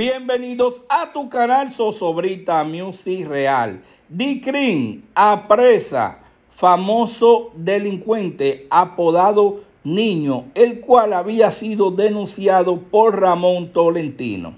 Bienvenidos a tu canal Sosobrita Music Real. Dicrin apresa famoso delincuente apodado Niño, el cual había sido denunciado por Ramón Tolentino.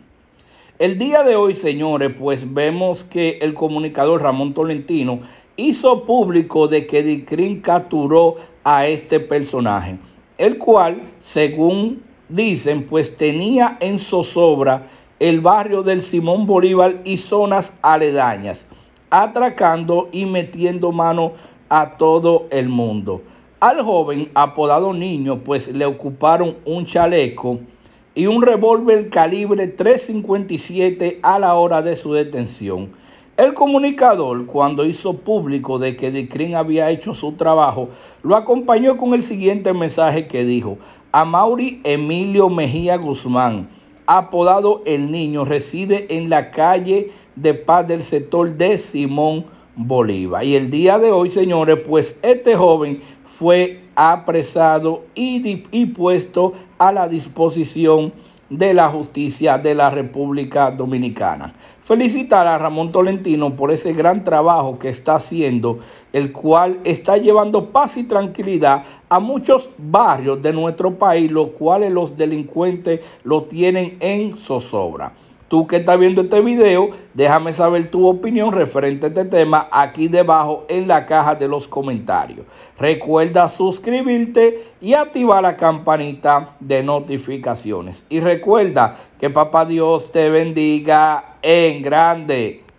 El día de hoy, señores, pues vemos que el comunicador Ramón Tolentino hizo público de que Dicrin capturó a este personaje, el cual, según dicen, pues tenía en zozobra el barrio del Simón Bolívar y zonas aledañas, atracando y metiendo mano a todo el mundo. Al joven, apodado Niño, pues le ocuparon un chaleco y un revólver calibre 3.57 a la hora de su detención. El comunicador, cuando hizo público de que Dicrin había hecho su trabajo, lo acompañó con el siguiente mensaje que dijo, a Mauri Emilio Mejía Guzmán, apodado El Niño, reside en la calle de paz del sector de Simón Bolívar. Y el día de hoy, señores, pues este joven fue apresado y, y puesto a la disposición de la Justicia de la República Dominicana. Felicitar a Ramón Tolentino por ese gran trabajo que está haciendo, el cual está llevando paz y tranquilidad a muchos barrios de nuestro país, los cuales los delincuentes lo tienen en zozobra. Tú que estás viendo este video, déjame saber tu opinión referente a este tema aquí debajo en la caja de los comentarios. Recuerda suscribirte y activar la campanita de notificaciones. Y recuerda que Papá Dios te bendiga en grande.